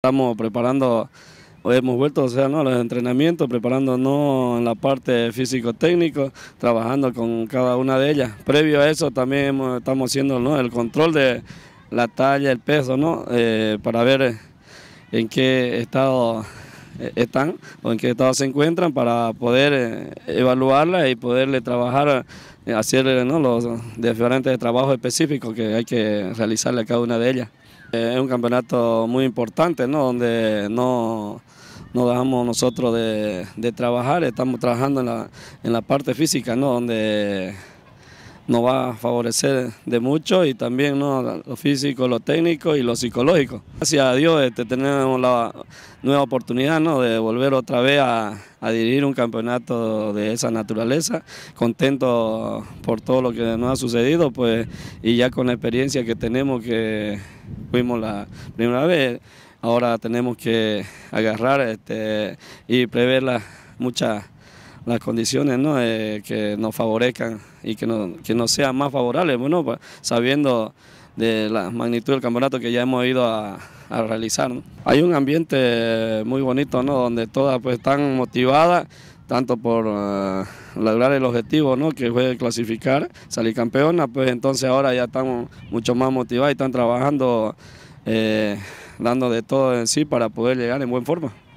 Estamos preparando, hemos vuelto, o sea, ¿no? los entrenamientos, preparándonos en la parte físico-técnico, trabajando con cada una de ellas. Previo a eso también estamos haciendo el control de la talla, el peso, ¿no? Eh, para ver eh, en qué estado eh, están o en qué estado se encuentran para poder eh, evaluarla y poderle trabajar, eh, hacerle los diferentes trabajos específicos que hay que realizarle a cada una de ellas. Es un campeonato muy importante, donde no, dejamos nosotros de, trabajar, estamos trabajando en la, en la parte física, ¿no? donde nos va a favorecer de mucho y también ¿no? lo físico, lo técnico y lo psicológico. Gracias a Dios este, tenemos la nueva oportunidad ¿no? de volver otra vez a, dirigir un campeonato de esa naturaleza, contento por todo lo que nos ha sucedido pues, y ya con la experiencia que tenemos que fuimos la primera vez, ahora tenemos que agarrar este, y prever la mucha las condiciones eh, que nos favorezcan y que, que nos sean más favorables, pues, bueno, pues, sabiendo de la magnitud del campeonato que ya hemos ido a, realizar. Hay un ambiente muy bonito, ¿no? donde todas pues, están motivadas, tanto por eh, lograr el objetivo, ¿no? que fue clasificar, salir campeona, pues entonces ahora ya estamos mucho más motivados y están trabajando, eh, dando de todo en sí para poder llegar en buena forma.